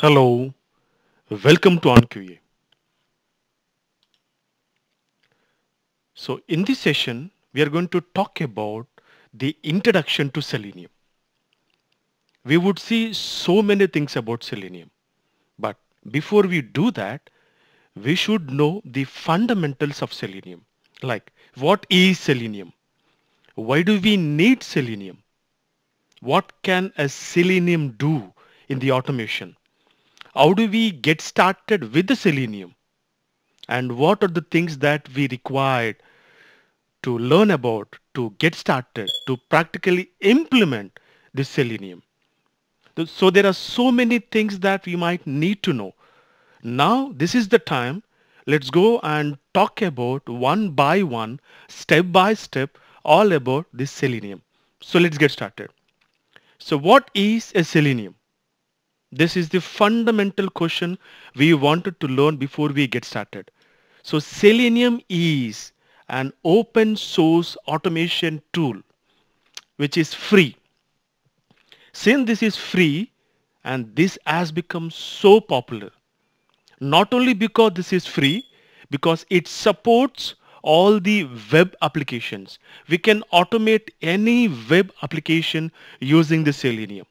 Hello, welcome to OnQA. So in this session, we are going to talk about the introduction to selenium. We would see so many things about selenium. But before we do that, we should know the fundamentals of selenium like what is selenium? Why do we need selenium? What can a selenium do in the automation? How do we get started with the selenium? And what are the things that we required to learn about, to get started, to practically implement the selenium? So there are so many things that we might need to know. Now this is the time Let's go and talk about one by one, step by step, all about this selenium. So let's get started. So what is a selenium? This is the fundamental question we wanted to learn before we get started. So Selenium is an open source automation tool which is free. Since this is free and this has become so popular, not only because this is free, because it supports all the web applications. We can automate any web application using the Selenium.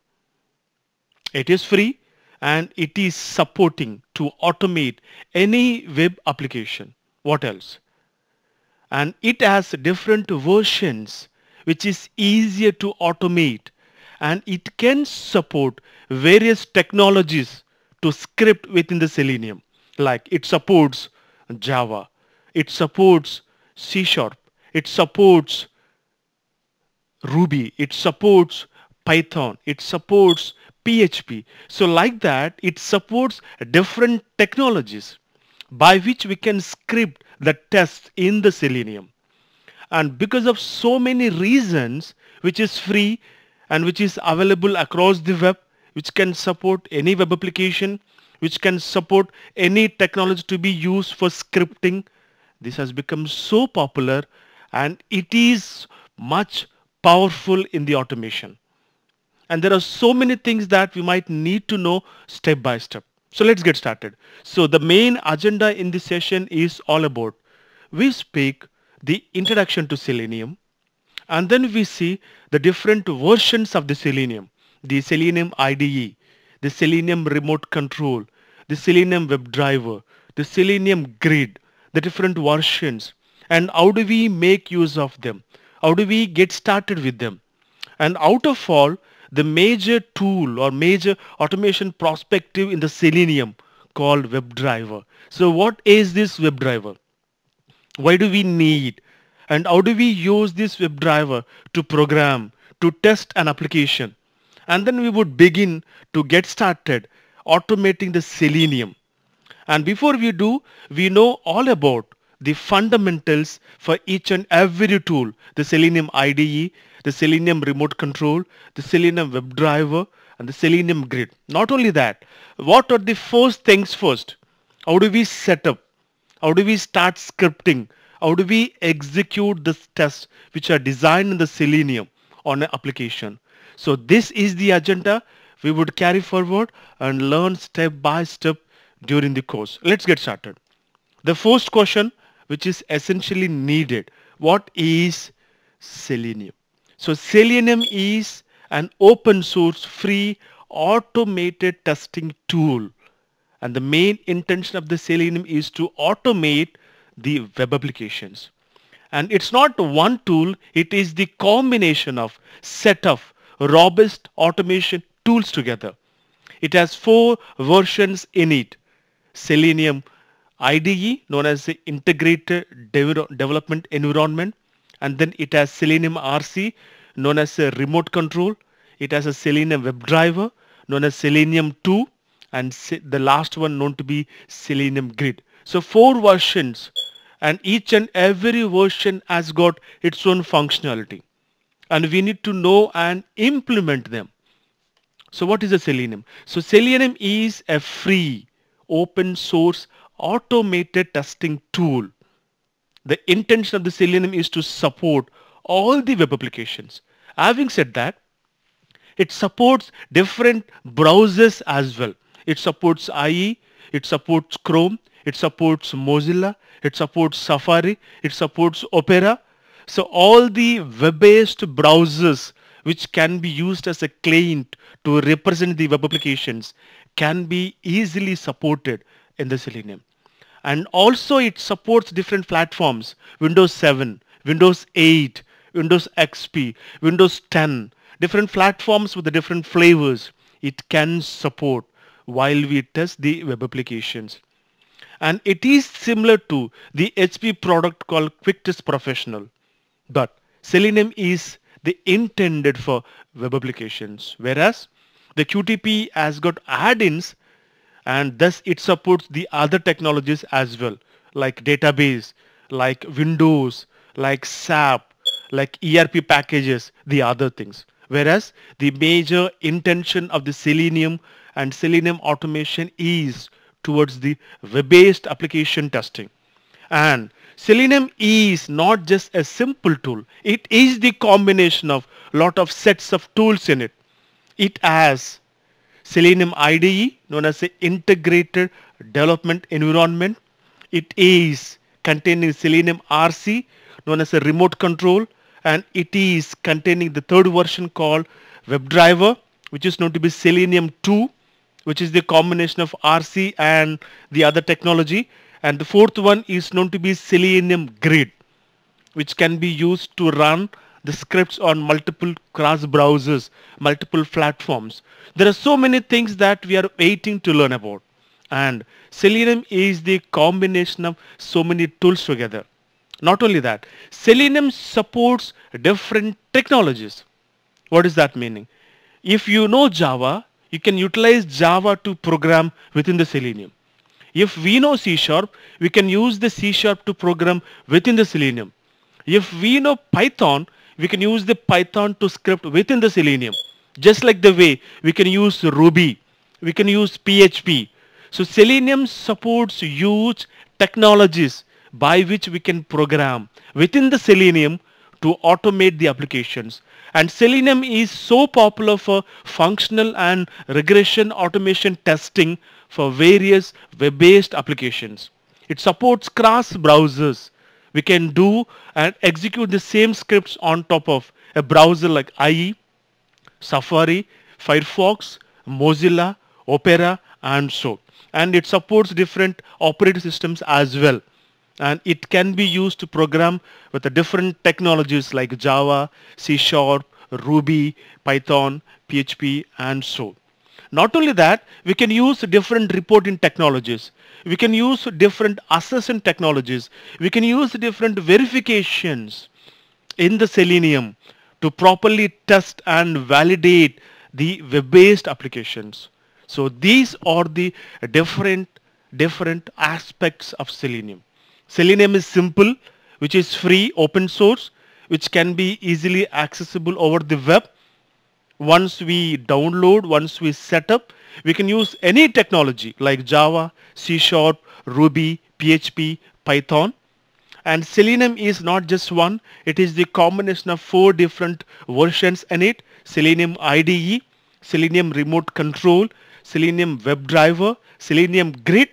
It is free and it is supporting to automate any web application. What else? And it has different versions which is easier to automate and it can support various technologies to script within the Selenium. Like it supports Java, it supports C Sharp, it supports Ruby, it supports Python, it supports PHP. So like that, it supports different technologies by which we can script the tests in the Selenium. And because of so many reasons, which is free and which is available across the web, which can support any web application, which can support any technology to be used for scripting. This has become so popular and it is much powerful in the automation. And there are so many things that we might need to know step by step. So let's get started. So the main agenda in this session is all about we speak the introduction to Selenium and then we see the different versions of the Selenium the Selenium IDE, the Selenium remote control, the Selenium WebDriver, the Selenium grid, the different versions, and how do we make use of them? How do we get started with them? And out of all, the major tool or major automation prospective in the Selenium called WebDriver. So what is this WebDriver? Why do we need? And how do we use this WebDriver to program, to test an application? And then we would begin to get started automating the selenium. And before we do, we know all about the fundamentals for each and every tool, the Selenium IDE, the Selenium remote control, the Selenium WebDriver, and the Selenium grid. Not only that, what are the first things first? How do we set up? How do we start scripting? How do we execute the tests which are designed in the Selenium on an application? So this is the agenda we would carry forward and learn step by step during the course. Let's get started. The first question which is essentially needed. What is Selenium? So Selenium is an open source free automated testing tool and the main intention of the Selenium is to automate the web applications. And it's not one tool, it is the combination of set of robust automation tools together. It has four versions in it. Selenium IDE known as the Integrated Development Environment and then it has Selenium RC known as a remote control. It has a Selenium WebDriver known as Selenium 2 and the last one known to be Selenium Grid. So four versions and each and every version has got its own functionality and we need to know and implement them. So what is a Selenium? So Selenium is a free open source automated testing tool. The intention of the Selenium is to support all the web applications. Having said that, it supports different browsers as well. It supports IE, it supports Chrome, it supports Mozilla, it supports Safari, it supports Opera, so all the web-based browsers which can be used as a client to represent the web applications can be easily supported in the Selenium. And also it supports different platforms, Windows 7, Windows 8, Windows XP, Windows 10, different platforms with the different flavors it can support while we test the web applications. And it is similar to the HP product called QuickTest Professional. But Selenium is the intended for web applications, whereas the QTP has got add-ins and thus it supports the other technologies as well, like database, like Windows, like SAP, like ERP packages, the other things. Whereas the major intention of the Selenium and Selenium automation is towards the web-based application testing. And Selenium is not just a simple tool. It is the combination of lot of sets of tools in it. It has Selenium IDE known as the integrated development environment. It is containing Selenium RC known as a remote control and it is containing the third version called WebDriver which is known to be Selenium 2 which is the combination of RC and the other technology and the fourth one is known to be Selenium Grid, which can be used to run the scripts on multiple cross browsers, multiple platforms. There are so many things that we are waiting to learn about. And Selenium is the combination of so many tools together. Not only that, Selenium supports different technologies. What is that meaning? If you know Java, you can utilize Java to program within the Selenium. If we know C sharp, we can use the C sharp to program within the Selenium. If we know Python, we can use the Python to script within the Selenium. Just like the way we can use Ruby, we can use PHP. So Selenium supports huge technologies by which we can program within the Selenium to automate the applications. And Selenium is so popular for functional and regression automation testing for various web-based applications. It supports cross browsers. We can do and execute the same scripts on top of a browser like IE, Safari, Firefox, Mozilla, Opera and so. And it supports different operating systems as well. And it can be used to program with the different technologies like Java, C Sharp, Ruby, Python, PHP and so. Not only that, we can use different reporting technologies. We can use different assessment technologies. We can use different verifications in the Selenium to properly test and validate the web-based applications. So these are the different, different aspects of Selenium. Selenium is simple, which is free open source, which can be easily accessible over the web once we download, once we set up, we can use any technology like Java, C Sharp, Ruby, PHP, Python. And Selenium is not just one, it is the combination of four different versions in it. Selenium IDE, Selenium Remote Control, Selenium WebDriver, Selenium Grid.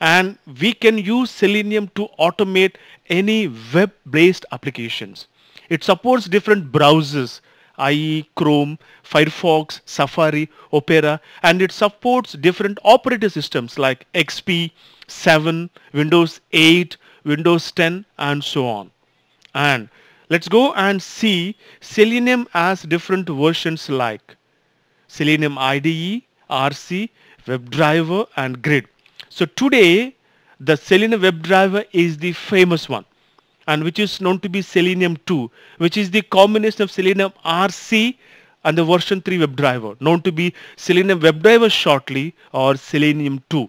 And we can use Selenium to automate any web-based applications. It supports different browsers IE, Chrome, Firefox, Safari, Opera, and it supports different operating systems like XP, 7, Windows 8, Windows 10, and so on. And let's go and see Selenium as different versions like Selenium IDE, RC, WebDriver, and Grid. So today, the Selenium WebDriver is the famous one and which is known to be Selenium 2, which is the combination of Selenium RC and the version 3 WebDriver, known to be Selenium WebDriver shortly or Selenium 2.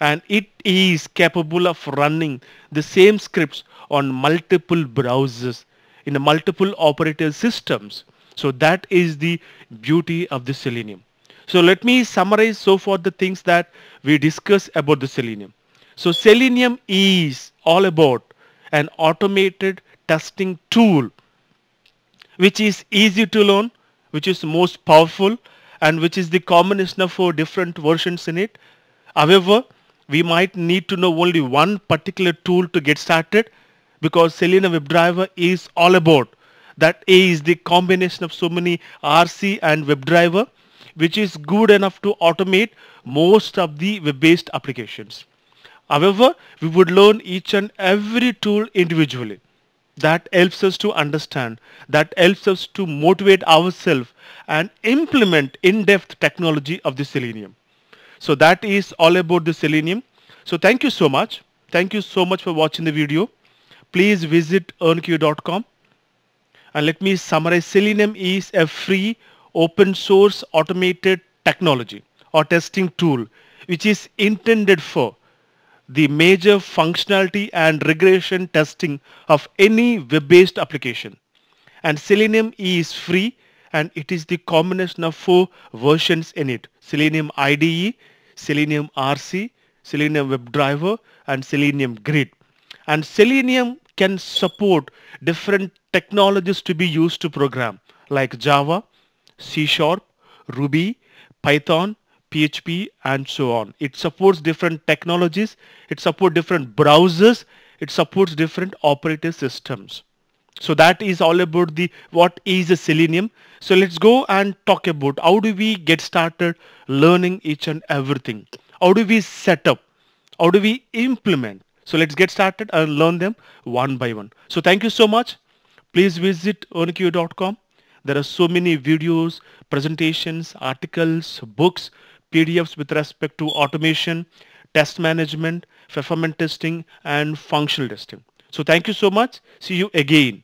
And it is capable of running the same scripts on multiple browsers in multiple operating systems. So that is the beauty of the Selenium. So let me summarize so far the things that we discuss about the Selenium. So Selenium is all about an automated testing tool which is easy to learn, which is most powerful and which is the combination of four different versions in it. However, we might need to know only one particular tool to get started because Selenium WebDriver is all about that A is the combination of so many RC and WebDriver which is good enough to automate most of the web-based applications. However, we would learn each and every tool individually. That helps us to understand, that helps us to motivate ourselves and implement in-depth technology of the Selenium. So that is all about the Selenium. So thank you so much. Thank you so much for watching the video. Please visit earnq.com. And let me summarize, Selenium is a free, open source, automated technology or testing tool which is intended for the major functionality and regression testing of any web-based application. And Selenium E is free and it is the combination of four versions in it. Selenium IDE, Selenium RC, Selenium WebDriver and Selenium Grid. And Selenium can support different technologies to be used to program like Java, C Sharp, Ruby, Python, PHP and so on. It supports different technologies. It supports different browsers. It supports different operating systems. So that is all about the what is a Selenium. So let's go and talk about how do we get started learning each and everything. How do we set up? How do we implement? So let's get started and learn them one by one. So thank you so much. Please visit onq.com. There are so many videos, presentations, articles, books PDFs with respect to automation, test management, performance testing, and functional testing. So thank you so much. See you again.